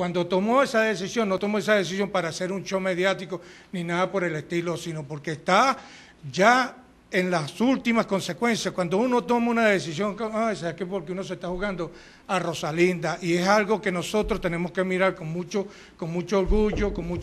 Cuando tomó esa decisión, no tomó esa decisión para hacer un show mediático ni nada por el estilo, sino porque está ya en las últimas consecuencias, cuando uno toma una decisión, ¿sabes es que porque uno se está jugando a Rosalinda, y es algo que nosotros tenemos que mirar con mucho, con mucho orgullo, con mucha...